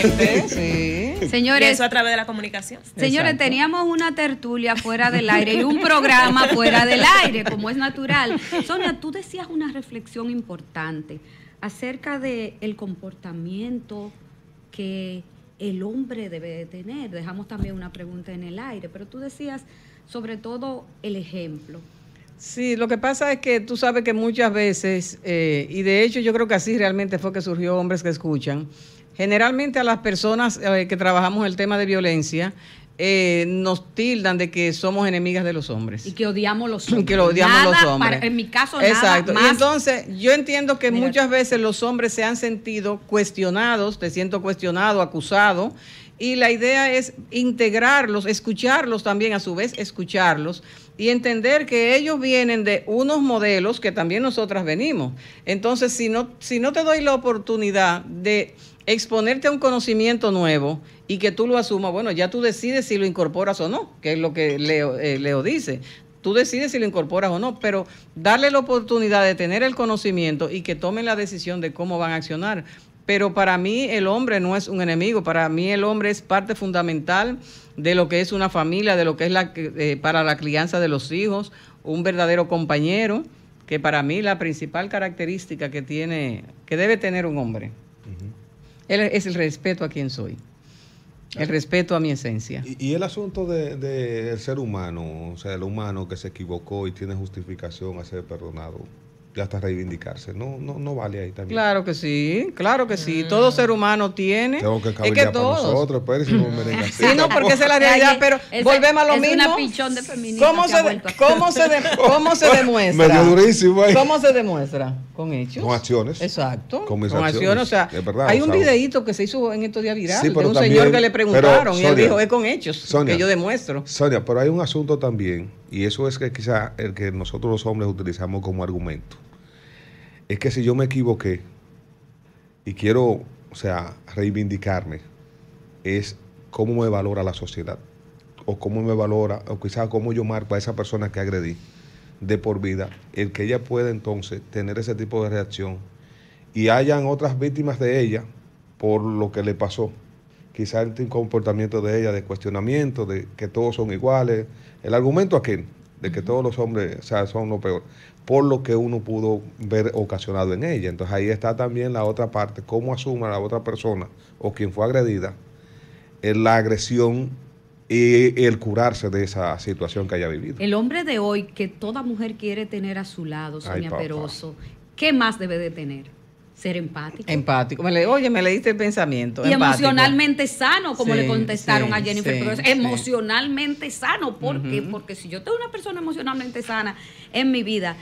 Sí. Señores, eso a través de la comunicación. Señores, teníamos una tertulia fuera del aire y un programa fuera del aire, como es natural. Sonia, tú decías una reflexión importante acerca del el comportamiento que el hombre debe tener. Dejamos también una pregunta en el aire, pero tú decías sobre todo el ejemplo. Sí, lo que pasa es que tú sabes que muchas veces, eh, y de hecho yo creo que así realmente fue que surgió Hombres que Escuchan, Generalmente a las personas eh, que trabajamos el tema de violencia, eh, nos tildan de que somos enemigas de los hombres. Y que odiamos los hombres. que odiamos los hombres. en mi caso, Exacto. Nada más. Y entonces, yo entiendo que muchas veces los hombres se han sentido cuestionados, te siento cuestionado, acusado, y la idea es integrarlos, escucharlos también, a su vez escucharlos y entender que ellos vienen de unos modelos que también nosotras venimos. Entonces, si no, si no te doy la oportunidad de exponerte a un conocimiento nuevo y que tú lo asumas, bueno, ya tú decides si lo incorporas o no, que es lo que eh, Leo, dice. Tú decides si lo incorporas o no, pero darle la oportunidad de tener el conocimiento y que tomen la decisión de cómo van a accionar. Pero para mí el hombre no es un enemigo, para mí el hombre es parte fundamental de lo que es una familia, de lo que es la, eh, para la crianza de los hijos, un verdadero compañero, que para mí la principal característica que tiene, que debe tener un hombre es el respeto a quien soy. El respeto a mi esencia. Y, el asunto del de, el ser humano, o sea, el humano que se equivocó y tiene justificación a ser perdonado y hasta reivindicarse, no, no, no vale ahí también. Claro que sí, claro que sí. Todo mm. ser humano tiene. Tengo que es que todos. nosotros, pero pues, si no me Sí, no, porque es la realidad, pero volvemos a lo es mismo. ¿Cómo, se, cómo, se ¿Cómo se demuestra? Medio durísimo ahí. ¿Cómo se demuestra? Con hechos. Con acciones. Exacto. Con, acciones. O sea, hay un videito que se hizo en estos días viral de un señor que le preguntaron y él dijo, es con hechos, Sonia, que yo demuestro. Sonia, pero hay un asunto también, y eso es que quizá el que nosotros los hombres utilizamos como argumento. Es que si yo me equivoqué y quiero, o sea, reivindicarme, es cómo me valora la sociedad, o cómo me valora, o quizá cómo yo marco a esa persona que agredí de por vida, el que ella pueda entonces tener ese tipo de reacción y hayan otras víctimas de ella por lo que le pasó. Quizás el comportamiento de ella de cuestionamiento, de que todos son iguales, el argumento aquí de que todos los hombres son lo peor, por lo que uno pudo ver ocasionado en ella. Entonces ahí está también la otra parte, cómo asuma la otra persona o quien fue agredida en eh, la agresión y el curarse de esa situación que haya vivido. El hombre de hoy que toda mujer quiere tener a su lado, Sonia Peroso, ¿qué más debe de tener? Ser empático. Empático. Me le, oye, me leíste el pensamiento. Y emocionalmente sano, como le contestaron a Jennifer Emocionalmente sano. ¿Por Porque si yo tengo una persona emocionalmente sana en mi vida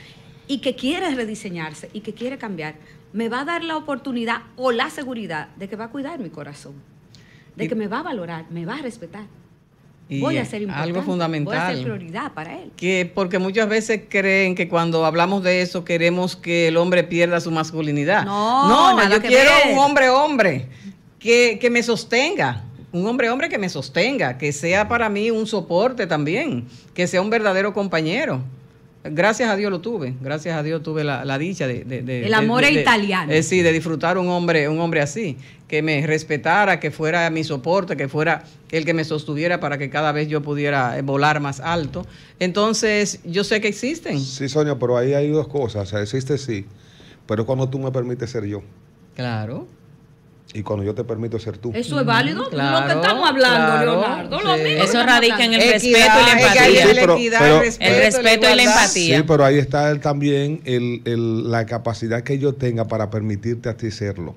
y que quiere rediseñarse y que quiere cambiar, me va a dar la oportunidad o la seguridad de que va a cuidar mi corazón, de que me va a valorar, me va a respetar voy a ser importante, algo fundamental. a ser prioridad para él. Que porque muchas veces creen que cuando hablamos de eso queremos que el hombre pierda su masculinidad. No, no yo quiero un hombre hombre que, me sostenga. Un hombre hombre que me sostenga, que sea para mí un soporte también, que sea un verdadero compañero. Gracias a Dios lo tuve, gracias a Dios tuve la, dicha de, El amor italiano. Eh, sí, de disfrutar un hombre, un hombre así que me respetara, que fuera mi soporte, que fuera el que me sostuviera para que cada vez yo pudiera eh, volar más alto. Entonces, yo sé que existen. Sí, Sonia, pero ahí hay dos cosas. O sea, existe sí, pero cuando tú me permites ser yo. Claro. Y cuando yo te permito ser tú. Eso es válido, claro, lo estamos hablando, Leonardo. eso radica en el respeto y la empatía. el respeto y la empatía. Sí, pero ahí está también la capacidad que yo tenga para permitirte a ti serlo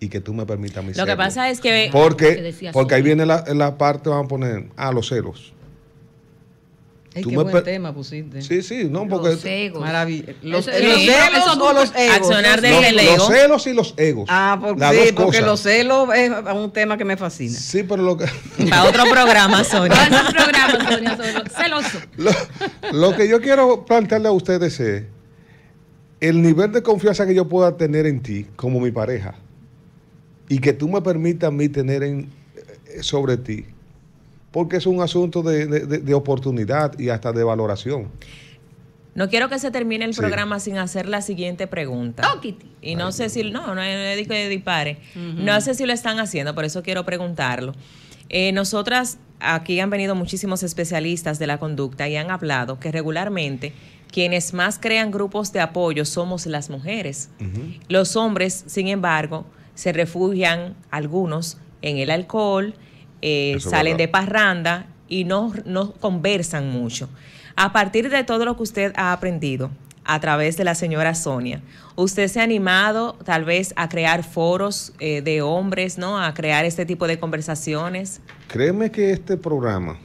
y que tú me permitas mis Lo que pasa es que... Porque, ahí viene la, la, parte, vamos a poner, ah, los celos. Es tú qué me buen tema pusiste. Sí, sí, no, porque... Los Maravilloso. Los, celos o los egos? Accionar los, los celos y los egos. Ah, porque, sí, porque los celos es un tema que me fascina. Sí, pero lo que... Para otro programa, Sonia. Para otro programa, Sonia, celoso. lo que yo quiero plantearle a ustedes es el nivel de confianza que yo pueda tener en ti como mi pareja y que tú me permitas a mí tener en, eh, sobre ti, porque es un asunto de, oportunidad y hasta de valoración. No quiero que se termine el programa sin hacer la siguiente pregunta. Y no sé si, no, no es dispare. No sé si lo están haciendo, por eso quiero preguntarlo. Eh, nosotras, aquí han venido muchísimos especialistas de la conducta y han hablado que regularmente quienes más crean grupos de apoyo somos las mujeres. Los hombres, sin embargo, se refugian algunos en el alcohol, eh, salen de parranda y no, no conversan mucho. A partir de todo lo que usted ha aprendido a través de la señora Sonia, usted se ha animado tal vez a crear foros eh, de hombres, ¿no? A crear este tipo de conversaciones. Créeme que este programa,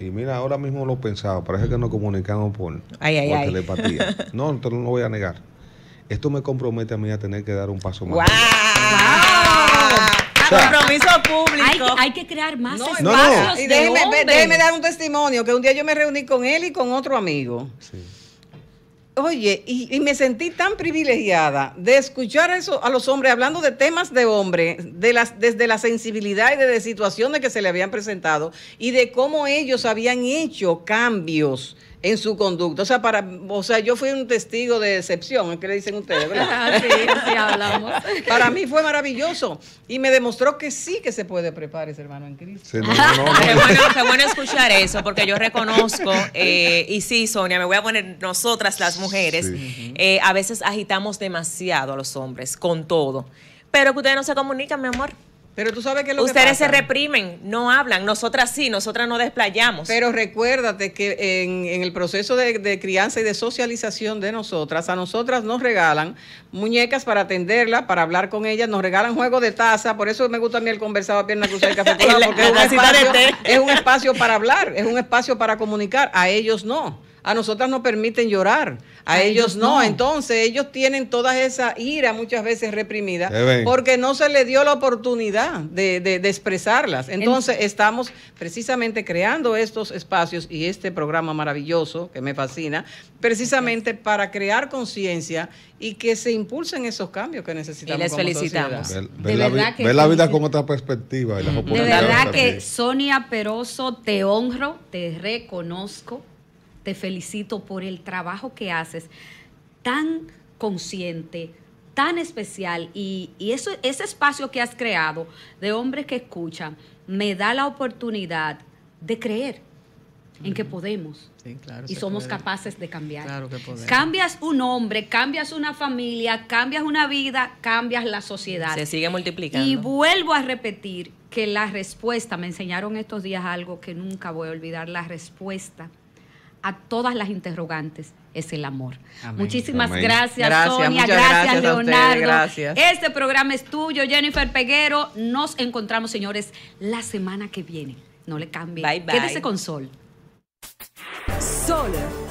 y mira, ahora mismo lo he pensado, parece que nos comunicamos por, telepatía. No, No, no lo voy a negar esto me compromete a mí a tener que dar un paso más. compromiso público. Hay, que crear más no, No, Y déjeme, dar un testimonio que un día yo me reuní con él y con otro amigo. Oye, y, me sentí tan privilegiada de escuchar eso a los hombres hablando de temas de hombre, de las, desde la sensibilidad y desde situaciones que se le habían presentado y de cómo ellos habían hecho cambios en su conducta. O sea, para, o sea, yo fui un testigo de excepción, es que le dicen ustedes, ah, sí, sí hablamos. para mí fue maravilloso y me demostró que sí que se puede preparar ese hermano en Cristo. qué, bueno, escuchar eso, porque yo reconozco, eh, y sí, Sonia, me voy a poner nosotras las mujeres, eh, a veces agitamos demasiado a los hombres con todo, pero que ustedes no se comunican, mi amor. Pero tú sabes que Ustedes se reprimen, no hablan, nosotras sí, nosotras no desplayamos. Pero recuérdate que en, el proceso de, crianza y de socialización de nosotras, a nosotras nos regalan muñecas para atenderlas, para hablar con ellas, nos regalan juegos de taza, por eso me gusta a mí el conversado a pierna cruzada porque un, espacio, es un espacio para hablar, es un espacio para comunicar, a ellos no. A nosotras nos permiten llorar, a, ellos, no. Entonces ellos tienen toda esa ira muchas veces reprimida porque no se les dio la oportunidad de, expresarlas. Entonces estamos precisamente creando estos espacios y este programa maravilloso que me fascina, precisamente para crear conciencia y que se impulsen esos cambios que necesitamos. Y les felicitamos. Ver, la, vida con otra perspectiva. de verdad que Sonia Peroso, te honro, te reconozco te felicito por el trabajo que haces tan consciente, tan especial y, eso, ese espacio que has creado de hombres que escuchan me da la oportunidad de creer en que podemos y somos capaces de cambiar. cambias un hombre, cambias una familia, cambias una vida, cambias la sociedad. Se sigue multiplicando. Y vuelvo a repetir que la respuesta, me enseñaron estos días algo que nunca voy a olvidar, la respuesta a todas las interrogantes es el amor. Muchísimas gracias, Sonia. Gracias, Leonardo. Este programa es tuyo, Jennifer Peguero. Nos encontramos, señores, la semana que viene. No le cambie. Bye, bye. Quédese con Sol. Sol